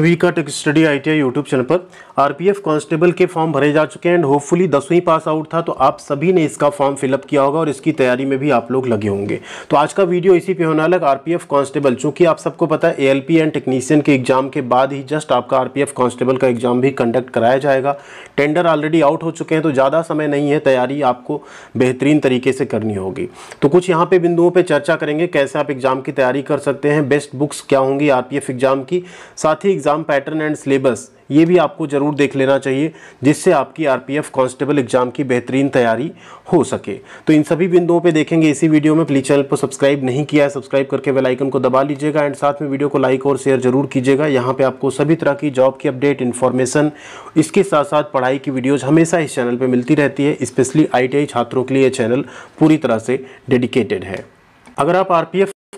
we tech study I T I YouTube channel पर RPF constable के form भरे जा चुके हैं एंड होपफुली दसवीं पास आउट था तो आप सभी ने इसका फॉर्म फिलअप किया होगा और इसकी तैयारी में भी आप लोग लगे होंगे तो आज का वीडियो इसी पे होने लगा आरपीएफ कांस्टेबल चूंकि आप सबको पता है पी एंड टेक्नीशियन के एग्जाम के बाद ही जस्ट आपका आरपीएफ कांस्टेबल का एग्जाम भी कंडक्ट कराया जाएगा टेंडर ऑलरेडी आउट हो चुके हैं तो ज़्यादा समय नहीं है तैयारी आपको बेहतरीन तरीके से करनी होगी तो कुछ यहाँ पे बिंदुओं पर चर्चा करेंगे कैसे आप एग्जाम की तैयारी कर सकते हैं बेस्ट बुक्स क्या होंगी आर एग्जाम की साथ ही एग्ज़ाम पैटर्न एंड सिलेबस ये भी आपको ज़रूर देख लेना चाहिए जिससे आपकी आरपीएफ कांस्टेबल एग्ज़ाम की बेहतरीन तैयारी हो सके तो इन सभी बिंदुओं पे देखेंगे इसी वीडियो में प्लीज़ चैनल को सब्सक्राइब नहीं किया है सब्सक्राइब करके बेल आइकन को दबा लीजिएगा एंड साथ में वीडियो को लाइक और शेयर जरूर कीजिएगा यहाँ पे आपको सभी तरह की जॉब की अपडेट इन्फॉर्मेशन इसके साथ साथ पढ़ाई की वीडियोज़ हमेशा इस चैनल पर मिलती रहती है स्पेशली आई छात्रों के लिए यह चैनल पूरी तरह से डेडिकेटेड है अगर आप आर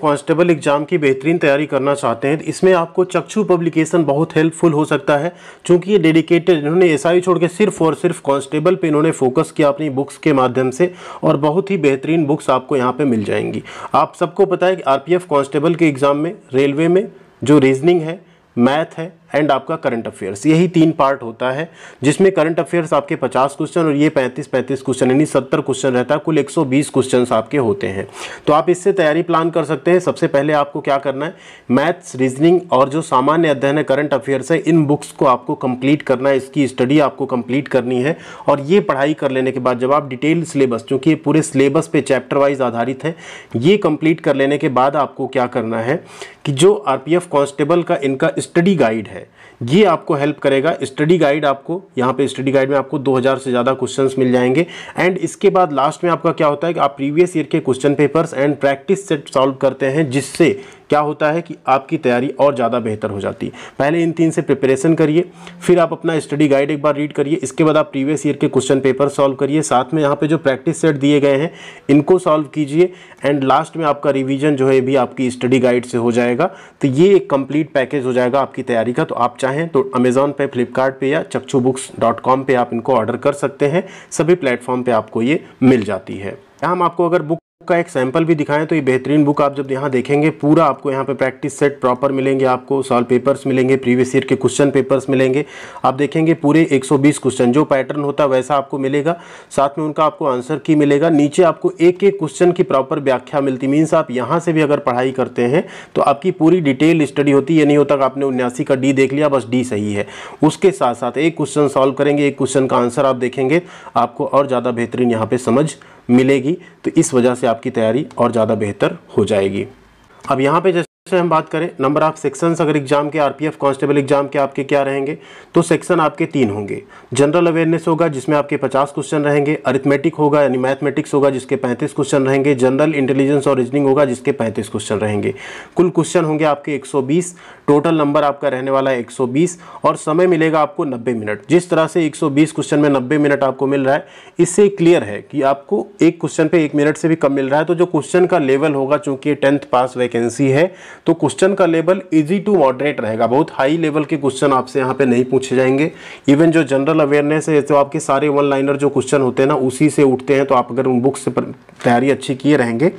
कांस्टेबल एग्ज़ाम की बेहतरीन तैयारी करना चाहते हैं तो इसमें आपको चक्षु पब्लिकेशन बहुत हेल्पफुल हो सकता है क्योंकि ये डेडिकेटेड इन्होंने एस आई छोड़ के सिर्फ और सिर्फ कांस्टेबल पे इन्होंने फोकस किया अपनी बुक्स के माध्यम से और बहुत ही बेहतरीन बुक्स आपको यहाँ पर मिल जाएंगी आप सबको पता है कि आर पी कांस्टेबल के एग्ज़ाम में रेलवे में जो रीजनिंग है मैथ है एंड आपका करंट अफेयर्स यही तीन पार्ट होता है जिसमें करंट अफेयर्स आपके 50 क्वेश्चन और ये 35 35 क्वेश्चन यानी 70 क्वेश्चन रहता है कुल 120 क्वेश्चंस आपके होते हैं तो आप इससे तैयारी प्लान कर सकते हैं सबसे पहले आपको क्या करना है मैथ्स रीजनिंग और जो सामान्य अध्ययन है करंट अफेयर्स है इन बुक्स को आपको कंप्लीट करना है इसकी स्टडी आपको कंप्लीट करनी है और ये पढ़ाई कर लेने के बाद जब आप डिटेल सिलेबस चूँकि ये पूरे सिलेबस पर चैप्टर वाइज आधारित है ये कंप्लीट कर लेने के बाद आपको क्या करना है कि जो आरपीएफ कांस्टेबल का इनका स्टडी गाइड है है ये आपको हेल्प करेगा स्टडी गाइड आपको यहाँ पे स्टडी गाइड में आपको 2000 से ज़्यादा क्वेश्चंस मिल जाएंगे एंड इसके बाद लास्ट में आपका क्या होता है कि आप प्रीवियस ईयर के question papers and practice set solve करते हैं जिससे क्या होता है कि आपकी तैयारी और ज़्यादा बेहतर हो जाती है पहले इन तीन से प्रिपरेशन करिए फिर आप अपना स्टडी गाइड एक बार रीड करिए इसके बाद आप प्रीवियस ईयर के क्वेश्चन पेपर सॉल्व करिए साथ में यहाँ पे जो प्रैक्टिस सेट दिए गए हैं इनको सॉल्व कीजिए एंड लास्ट में आपका रिविजन जो है भी आपकी स्टडी गाइड से हो जाएगा तो ये एक कंप्लीट पैकेज हो जाएगा आपकी तैयारी का तो आप चाहें तो अमेज़ॉन पे फ्लिपकार्ट या चक्षु बुक्स डॉट कॉम पर आप इनको ऑर्डर कर सकते हैं सभी प्लेटफॉर्म पर आपको ये मिल जाती है हम आपको अगर बुक का एक सैम्पल भी दिखाएं तो ये बेहतरीन बुक आप जब यहाँ देखेंगे पूरा आपको यहाँ पे प्रैक्टिस सेट प्रॉपर मिलेंगे आपको सॉल्व पेपर्स मिलेंगे प्रीवियस ईयर के क्वेश्चन पेपर्स मिलेंगे आप देखेंगे पूरे 120 क्वेश्चन जो पैटर्न होता है वैसा आपको मिलेगा साथ में उनका आपको आंसर की मिलेगा नीचे आपको एक एक क्वेश्चन की प्रॉपर व्याख्या मिलती मीन्स आप यहाँ से भी अगर पढ़ाई करते हैं तो आपकी पूरी डिटेल स्टडी होती है ये नहीं होता आपने उन्यासी का डी देख लिया बस डी सही है उसके साथ साथ एक क्वेश्चन सॉल्व करेंगे एक क्वेश्चन का आंसर आप देखेंगे आपको और ज़्यादा बेहतरीन यहाँ पर समझ मिलेगी तो इस वजह से आपकी तैयारी और ज़्यादा बेहतर हो जाएगी अब यहाँ पे जैसे से हम बात करें नंबर ऑफ सेक्शंस अगर एग्जाम के आरपीएफ कांस्टेबल एग्जाम के आपके क्या रहेंगे तो सेक्शन आपके तीन होंगे जनरल अवेयरनेस होगा जिसमें आपके 50 क्वेश्चन रहेंगे अरिथमेटिक होगा यानी मैथमेटिक्स होगा जिसके 35 क्वेश्चन रहेंगे जनरल इंटेलिजेंस और रीजनिंग होगा जिसके 35 क्वेश्चन रहेंगे कुल क्वेश्चन होंगे आपके 120 टोटल नंबर आपका रहने वाला है 120 और समय मिलेगा आपको 90 मिनट जिस तरह से 120 क्वेश्चन में 90 मिनट आपको मिल रहा है इससे क्लियर है कि आपको एक क्वेश्चन पर एक मिनट से भी कम मिल रहा है तो जो क्वेश्चन का लेवल होगा चूंकि टेंथ पास वैकेंसी है तो क्वेश्चन का लेवल इजी टू मॉडरेट रहेगा बहुत हाई लेवल के क्वेश्चन आपसे यहाँ पे नहीं पूछे जाएंगे इवन जो जनरल अवेयरनेस है तो आपके सारे वन लाइनर जो क्वेश्चन होते हैं ना उसी से उठते हैं तो आप अगर उन बुक्स से तैयारी अच्छी किए रहेंगे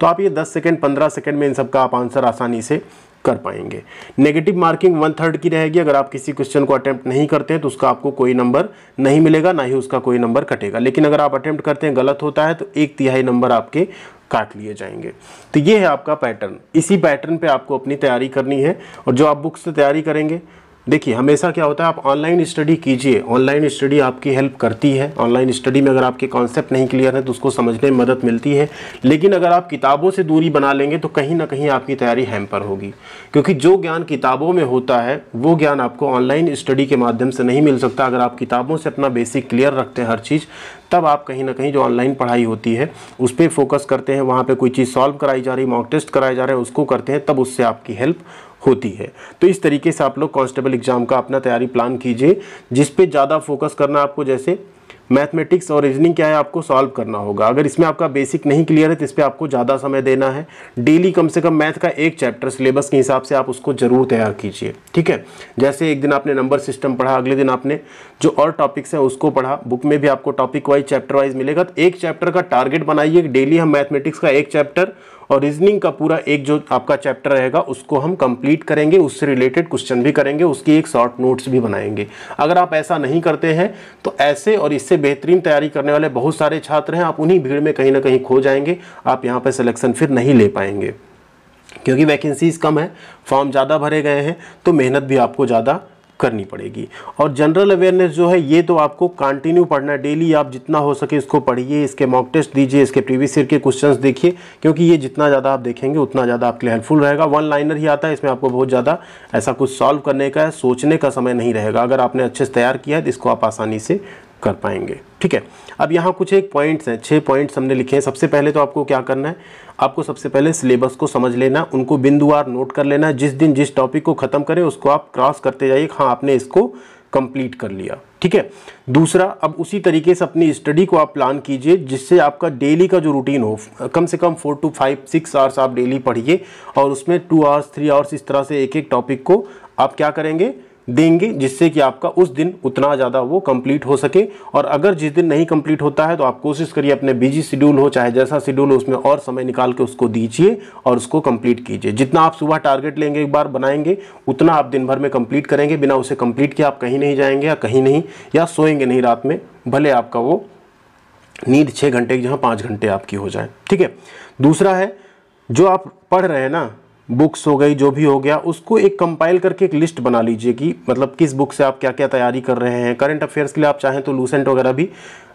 तो आप ये दस सेकेंड पंद्रह सेकेंड में इन सब आप आंसर आसानी से कर पाएंगे नेगेटिव मार्किंग वन थर्ड की रहेगी अगर आप किसी क्वेश्चन को अटैम्प्ट नहीं करते हैं तो उसका आपको कोई नंबर नहीं मिलेगा ना ही उसका कोई नंबर कटेगा लेकिन अगर आप अटैम्प्ट करते हैं गलत होता है तो एक तिहाई नंबर आपके काट लिए जाएंगे तो ये है आपका पैटर्न इसी पैटर्न पे आपको अपनी तैयारी करनी है और जो आप बुक से तैयारी करेंगे देखिए हमेशा क्या होता है आप ऑनलाइन स्टडी कीजिए ऑनलाइन स्टडी आपकी हेल्प करती है ऑनलाइन स्टडी में अगर आपके कॉन्सेप्ट नहीं क्लियर है तो उसको समझने में मदद मिलती है लेकिन अगर आप किताबों से दूरी बना लेंगे तो कहीं ना कहीं आपकी तैयारी हैम्पर होगी क्योंकि जो ज्ञान किताबों में होता है वो ज्ञान आपको ऑनलाइन स्टडी के माध्यम से नहीं मिल सकता अगर आप किताबों से अपना बेसिक क्लियर रखते हैं हर चीज़ तब आप कहीं ना कहीं जो ऑनलाइन पढ़ाई होती है उस पर फोकस करते हैं वहाँ पर कोई चीज़ सॉल्व कराई जा रही मॉक टेस्ट कराए जा रहे हैं उसको करते हैं तब उससे आपकी हेल्प होती है तो इस तरीके से आप लोग कांस्टेबल एग्ज़ाम का अपना तैयारी प्लान कीजिए जिस पे ज़्यादा फोकस करना आपको जैसे मैथमेटिक्स और रीजनिंग क्या है आपको सॉल्व करना होगा अगर इसमें आपका बेसिक नहीं क्लियर है तो इस पर आपको ज़्यादा समय देना है डेली कम से कम मैथ का एक चैप्टर सिलेबस के हिसाब से आप उसको ज़रूर तैयार कीजिए ठीक है जैसे एक दिन आपने नंबर सिस्टम पढ़ा अगले दिन आपने जो और टॉपिक्स हैं उसको पढ़ा बुक में भी आपको टॉपिक वाइज चैप्टर वाइज मिलेगा तो एक चैप्टर का टारगेट बनाइए डेली हम मैथमेटिक्स का एक चैप्टर और रीजनिंग का पूरा एक जो आपका चैप्टर रहेगा उसको हम कंप्लीट करेंगे उससे रिलेटेड क्वेश्चन भी करेंगे उसकी एक शॉर्ट नोट्स भी बनाएंगे अगर आप ऐसा नहीं करते हैं तो ऐसे और इससे बेहतरीन तैयारी करने वाले बहुत सारे छात्र हैं आप उन्हीं भीड़ में कहीं ना कहीं खो जाएंगे आप यहाँ पर सिलेक्शन फिर नहीं ले पाएंगे क्योंकि वैकेंसीज़ कम है फॉर्म ज़्यादा भरे गए हैं तो मेहनत भी आपको ज़्यादा करनी पड़ेगी और जनरल अवेयरनेस जो है ये तो आपको कंटिन्यू पढ़ना है डेली आप जितना हो सके इसको पढ़िए इसके मॉक टेस्ट दीजिए इसके प्रीवियस ईयर के क्वेश्चंस देखिए क्योंकि ये जितना ज़्यादा आप देखेंगे उतना ज़्यादा आपके लिए हेल्पफुल रहेगा वन लाइनर ही आता है इसमें आपको बहुत ज़्यादा ऐसा कुछ सॉल्व करने का है सोचने का समय नहीं रहेगा अगर आपने अच्छे से तैयार किया है तो इसको आप आसानी से कर पाएंगे ठीक है अब यहाँ कुछ एक पॉइंट्स हैं छः पॉइंट्स हमने लिखे हैं सबसे पहले तो आपको क्या करना है आपको सबसे पहले सिलेबस को समझ लेना उनको बिंदुवार नोट कर लेना जिस दिन जिस टॉपिक को ख़त्म करें उसको आप क्रॉस करते जाइए हाँ आपने इसको कंप्लीट कर लिया ठीक है दूसरा अब उसी तरीके से अपनी स्टडी को आप प्लान कीजिए जिससे आपका डेली का जो रूटीन हो कम से कम four to five six hours आप डेली पढ़िए और उसमें टू आवर्स थ्री आवर्स इस तरह से एक एक टॉपिक को आप क्या करेंगे देंगे जिससे कि आपका उस दिन उतना ज़्यादा वो कंप्लीट हो सके और अगर जिस दिन नहीं कंप्लीट होता है तो आप कोशिश करिए अपने बिजी शेड्यूल हो चाहे जैसा शेड्यूल हो उसमें और समय निकाल के उसको दीजिए और उसको कंप्लीट कीजिए जितना आप सुबह टारगेट लेंगे एक बार बनाएंगे उतना आप दिन भर में कंप्लीट करेंगे बिना उसे कंप्लीट किए आप कहीं नहीं जाएंगे या कहीं नहीं या सोएंगे नहीं रात में भले आपका वो नींद छः घंटे की जहाँ पाँच घंटे आपकी हो जाए ठीक है दूसरा है जो आप पढ़ रहे हैं ना बुक्स हो गई जो भी हो गया उसको एक कंपाइल करके एक लिस्ट बना लीजिए कि मतलब किस बुक से आप क्या क्या तैयारी कर रहे हैं करंट अफेयर्स के लिए आप चाहें तो लूसेंट वगैरह भी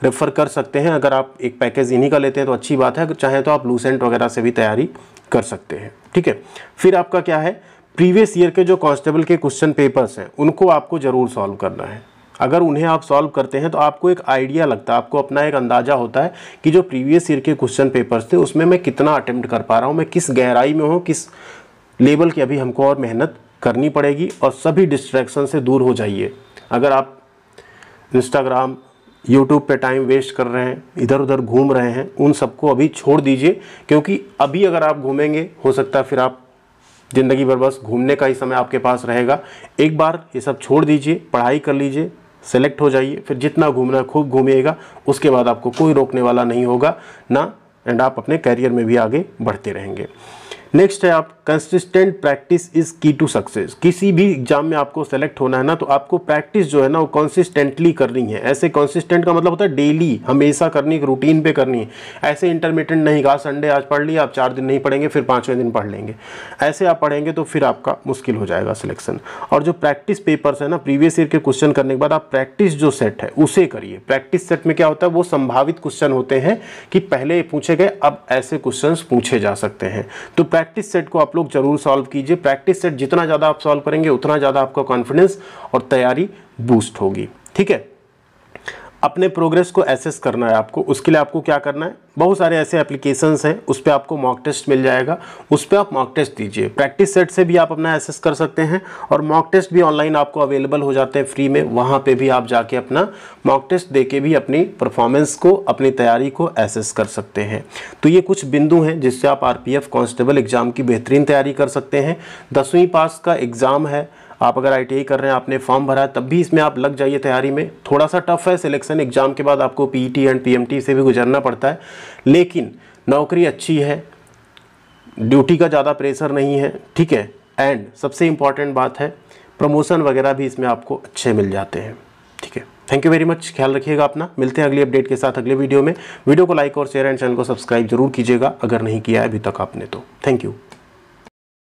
रेफ़र कर सकते हैं अगर आप एक पैकेज इन्हीं का लेते हैं तो अच्छी बात है अगर चाहें तो आप लूसेंट वगैरह से भी तैयारी कर सकते हैं ठीक है फिर आपका क्या है प्रीवियस ईयर के जो कॉन्स्टेबल के क्वेश्चन पेपर्स हैं उनको आपको ज़रूर सॉल्व करना है अगर उन्हें आप सॉल्व करते हैं तो आपको एक आइडिया लगता है आपको अपना एक अंदाज़ा होता है कि जो प्रीवियस ईयर के क्वेश्चन पेपर्स थे उसमें मैं कितना अटैम्प्ट कर पा रहा हूँ मैं किस गहराई में हूँ किस लेवल की अभी हमको और मेहनत करनी पड़ेगी और सभी डिस्ट्रैक्शन से दूर हो जाइए अगर आप इंस्टाग्राम यूट्यूब पे टाइम वेस्ट कर रहे हैं इधर उधर घूम रहे हैं उन सबको अभी छोड़ दीजिए क्योंकि अभी अगर आप घूमेंगे हो सकता है फिर आप ज़िंदगी भर बस घूमने का ही समय आपके पास रहेगा एक बार ये सब छोड़ दीजिए पढ़ाई कर लीजिए सेलेक्ट हो जाइए फिर जितना घूमना है खूब घूमिएगा उसके बाद आपको कोई रोकने वाला नहीं होगा ना एंड आप अपने करियर में भी आगे बढ़ते रहेंगे नेक्स्ट है आप consistent practice is key to success किसी भी एग्जाम में आपको सेलेक्ट होना है ना तो आपको प्रैक्टिस जो है ना वो कंसिस्टेंटली करनी है ऐसे कंसिस्टेंट का मतलब होता है डेली हमेशा करनी है रूटीन पे करनी है ऐसे इंटरमीडिएट नहीं कहा संडे आज पढ़ लिया आप चार दिन नहीं पढ़ेंगे फिर पाँचवें दिन पढ़ लेंगे ऐसे आप पढ़ेंगे तो फिर आपका मुश्किल हो जाएगा सिलेक्शन और जो प्रैक्टिस पेपर्स है ना प्रीवियस ईयर के क्वेश्चन करने के बाद आप प्रैक्टिस जो सेट है उसे करिए प्रैक्टिस सेट में क्या होता है वो संभावित क्वेश्चन होते हैं कि पहले पूछे गए अब ऐसे क्वेश्चन पूछे जा सकते हैं तो प्रैक्टिस सेट को आप लोग ज़रूर सॉल्व कीजिए प्रैक्टिस सेट जितना ज़्यादा आप सॉल्व करेंगे उतना ज़्यादा आपका कॉन्फिडेंस और तैयारी बूस्ट होगी ठीक है अपने प्रोग्रेस को एसेस करना है आपको उसके लिए आपको क्या करना है बहुत सारे ऐसे एप्लीकेशंस हैं उस पर आपको मॉक टेस्ट मिल जाएगा उस पर आप मॉक टेस्ट दीजिए प्रैक्टिस सेट से भी आप अपना एसेस कर सकते हैं और मॉक टेस्ट भी ऑनलाइन आपको अवेलेबल हो जाते हैं फ्री में वहाँ पर भी आप जाके अपना मॉक टेस्ट दे के भी अपनी परफॉर्मेंस को अपनी तैयारी को एसेस कर सकते हैं तो ये कुछ बिंदु हैं जिससे आप आर पी एग्ज़ाम की बेहतरीन तैयारी कर सकते हैं दसवीं पास का एग्ज़ाम है आप अगर आई कर रहे हैं आपने फॉर्म भरा तब भी इसमें आप लग जाइए तैयारी में थोड़ा सा टफ है सिलेक्शन एग्ज़ाम के बाद आपको पी एंड पी से भी गुजरना पड़ता है लेकिन नौकरी अच्छी है ड्यूटी का ज़्यादा प्रेशर नहीं है ठीक है एंड सबसे इम्पॉर्टेंट बात है प्रमोशन वगैरह भी इसमें आपको अच्छे मिल जाते हैं ठीक है थैंक यू वेरी मच ख्याल रखिएगा अपना मिलते हैं अगली अपडेट के साथ अगले वीडियो में वीडियो को लाइक और शेयर एंड चैनल को सब्सक्राइब जरूर कीजिएगा अगर नहीं किया है अभी तक आपने तो थैंक यू